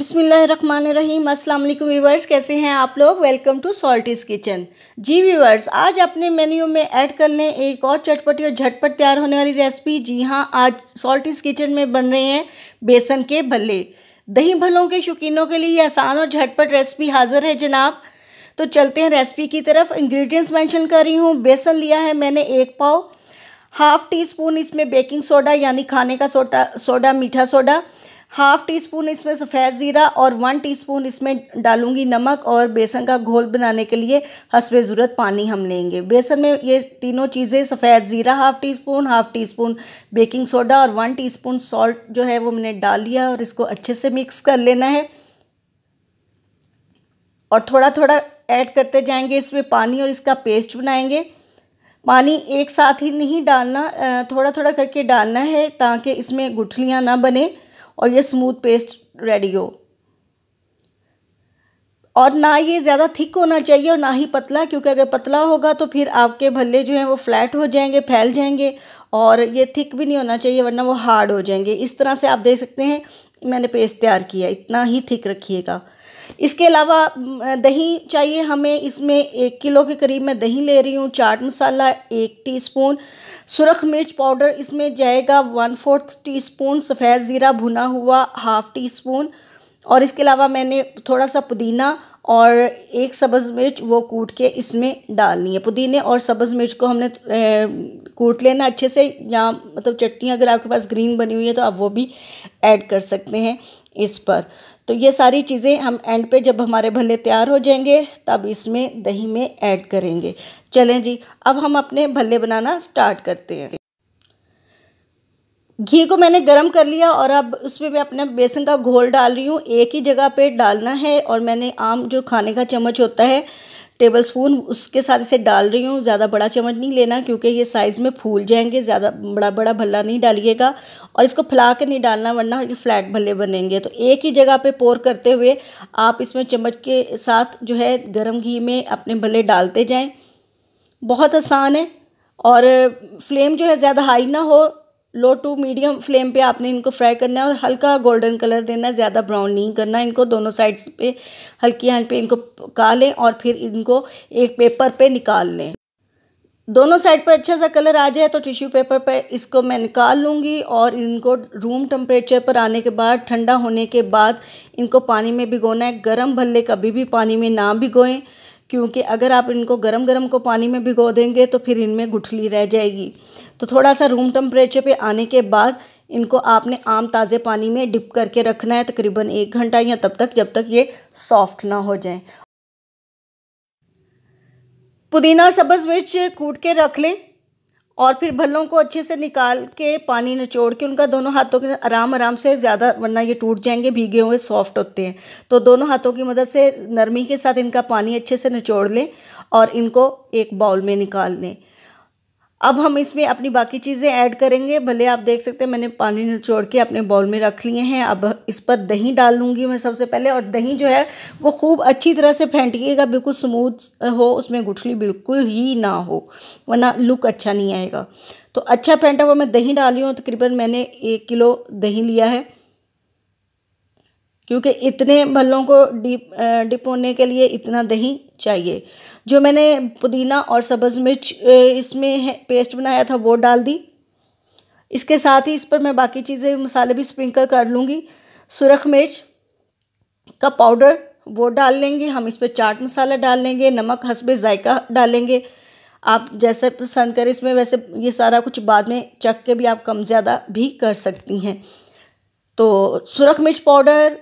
बिसमीम अस्सलाम वालेकुम व्यूवर्स कैसे हैं आप लोग वेलकम टू सॉल्टीज़ किचन जी व्यूवर्स आज अपने मेन्यू में ऐड कर लें एक और चटपटी और झटपट तैयार होने वाली रेसिपी जी हाँ आज सॉल्टीज़ किचन में बन रहे हैं बेसन के भल्ले दही भल्लों के शौकीनों के लिए आसान और झटपट रेसिपी हाज़िर है जनाब तो चलते हैं रेसिपी की तरफ इंग्रेडिएंट्स मेंशन कर रही हूँ बेसन लिया है मैंने एक पाव हाफ़ टी स्पून इसमें बेकिंग सोडा यानी खाने का सोडा सोडा मीठा सोडा हाफ़ टी स्पून इसमें सफ़ेद ज़ीरा और वन टीस्पून इसमें डालूंगी नमक और बेसन का घोल बनाने के लिए हसब ज़रूरत पानी हम लेंगे बेसन में ये तीनों चीज़ें सफ़ेद ज़ीरा half teaspoon half teaspoon baking soda और वन टीस्पून सॉल्ट जो है वो मैंने डाल लिया और इसको अच्छे से मिक्स कर लेना है और थोड़ा थोड़ा ऐड करते जाएँगे इसमें पानी और इसका पेस्ट बनाएँगे पानी एक साथ ही नहीं डालना थोड़ा थोड़ा करके डालना है ताकि इसमें गुठलियाँ ना बने और ये स्मूथ पेस्ट रेडी हो और ना ये ज़्यादा थिक होना चाहिए और ना ही पतला क्योंकि अगर पतला होगा तो फिर आपके भल्ले जो हैं वो फ्लैट हो जाएंगे फैल जाएंगे और ये थिक भी नहीं होना चाहिए वरना वो हार्ड हो जाएंगे इस तरह से आप देख सकते हैं मैंने पेस्ट तैयार किया इतना ही थिक रखिएगा इसके अलावा दही चाहिए हमें इसमें एक किलो के करीब मैं दही ले रही हूँ चाट मसाला एक टीस्पून सुरख मिर्च पाउडर इसमें जाएगा वन फोर्थ टीस्पून सफ़ेद ज़ीरा भुना हुआ हाफ़ टी स्पून और इसके अलावा मैंने थोड़ा सा पुदीना और एक सब्ज़ मिर्च वो कूट के इसमें डालनी है पुदीने और सब्ज़ मिर्च को हमने कूट लेना अच्छे से या मतलब चटनी अगर आपके पास ग्रीन बनी हुई है तो आप वो भी ऐड कर सकते हैं इस पर तो ये सारी चीज़ें हम एंड पे जब हमारे भले तैयार हो जाएंगे तब इसमें दही में ऐड करेंगे चलें जी अब हम अपने भल्ले बनाना स्टार्ट करते हैं घी को मैंने गरम कर लिया और अब उसमें मैं अपना बेसन का घोल डाल रही हूँ एक ही जगह पे डालना है और मैंने आम जो खाने का चम्मच होता है टेबल स्पून उसके साथ इसे डाल रही हूँ ज़्यादा बड़ा चम्मच नहीं लेना क्योंकि ये साइज़ में फूल जाएंगे ज़्यादा बड़ा बड़ा भल्ला नहीं डालिएगा और इसको फैला के नहीं डालना वरना फ्लैट भल्ले बनेंगे तो एक ही जगह पे पोर करते हुए आप इसमें चम्मच के साथ जो है गर्म घी में अपने भले डालते जाएँ बहुत आसान है और फ्लेम जो है ज़्यादा हाई ना हो लो टू मीडियम फ्लेम पे आपने इनको फ्राई करना है और हल्का गोल्डन कलर देना है ज़्यादा ब्राउन नहीं करना इनको दोनों साइड्स पे हल्की आंच पे इनको पका लें और फिर इनको एक पेपर पे निकाल लें दोनों साइड पर अच्छा सा कलर आ जाए तो टिश्यू पेपर पर इसको मैं निकाल लूँगी और इनको रूम टेम्परेचर पर आने के बाद ठंडा होने के बाद इनको पानी में भिगोना है गर्म भल्ले कभी भी पानी में ना भिगोएं क्योंकि अगर आप इनको गरम गरम को पानी में भिगो देंगे तो फिर इनमें गुठली रह जाएगी तो थोड़ा सा रूम टेम्परेचर पे आने के बाद इनको आपने आम ताज़े पानी में डिप करके रखना है तकरीबन एक घंटा या तब तक जब तक ये सॉफ्ट ना हो जाए पुदीना सब्ज़ मिर्च कूट के रख लें और फिर भल्लों को अच्छे से निकाल के पानी निचोड़ के उनका दोनों हाथों के आराम आराम से ज़्यादा वरना ये टूट जाएंगे भीगे हुए सॉफ्ट होते हैं तो दोनों हाथों की मदद से नरमी के साथ इनका पानी अच्छे से निचोड़ लें और इनको एक बाउल में निकाल लें अब हम इसमें अपनी बाकी चीज़ें ऐड करेंगे भले आप देख सकते हैं मैंने पानी निचोड़ के अपने बॉल में रख लिए हैं अब इस पर दही डाल लूँगी मैं सबसे पहले और दही जो है वो खूब अच्छी तरह से फेंटिएगा बिल्कुल स्मूथ हो उसमें गुठली बिल्कुल ही ना हो वरना लुक अच्छा नहीं आएगा तो अच्छा फेंटा हुआ मैं दही डाली हूँ तकरीबन मैंने एक किलो दही लिया है क्योंकि इतने भल्लों को डीप डिप होने के लिए इतना दही चाहिए जो मैंने पुदीना और सब्ज़ मिर्च इसमें पेस्ट बनाया था वो डाल दी इसके साथ ही इस पर मैं बाकी चीज़ें मसाले भी स्प्रिंकल कर लूँगी सुरख मिर्च का पाउडर वो डाल लेंगे हम इस पर चाट मसाला डाल लेंगे नमक हंसबे जायका डालेंगे आप जैसे पसंद करें इसमें वैसे ये सारा कुछ बाद में चख के भी आप कम ज़्यादा भी कर सकती हैं तो सुरख मिर्च पाउडर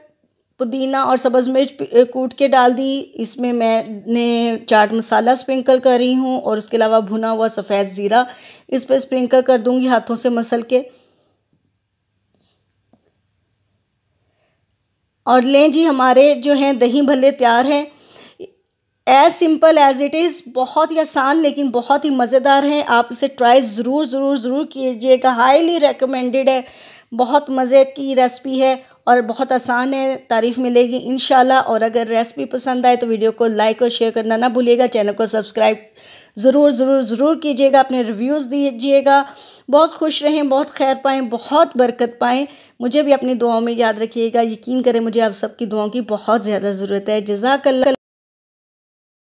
पुदीना और सब्ज़ मिर्च कूट के डाल दी इसमें मैंने चाट मसाला स्प्रिंकल कर रही हूँ और उसके अलावा भुना हुआ सफ़ेद ज़ीरा इस पर स्प्रिंकल कर दूँगी हाथों से मसल के और लें जी हमारे जो हैं दही भल्ले तैयार हैं as simple as it is बहुत ही आसान लेकिन बहुत ही मज़ेदार हैं आप इसे ट्राई ज़रूर ज़रूर ज़रूर कीजिएगा हाईली रिकमेंडेड है बहुत मज़े की रेसिपी है और बहुत आसान है तारीफ़ मिलेगी इन और अगर रेसिपी पसंद आए तो वीडियो को लाइक और शेयर करना ना भूलिएगा चैनल को सब्सक्राइब ज़रूर ज़रूर ज़रूर कीजिएगा अपने रिव्यूज़ दीजिएगा बहुत खुश रहें बहुत खैर पाएँ बहुत बरकत पाएँ मुझे भी अपनी दुआओं में याद रखिएगा यकीन करें मुझे आप सबकी दुआओं की बहुत ज़्यादा ज़रूरत है जजाकल्ला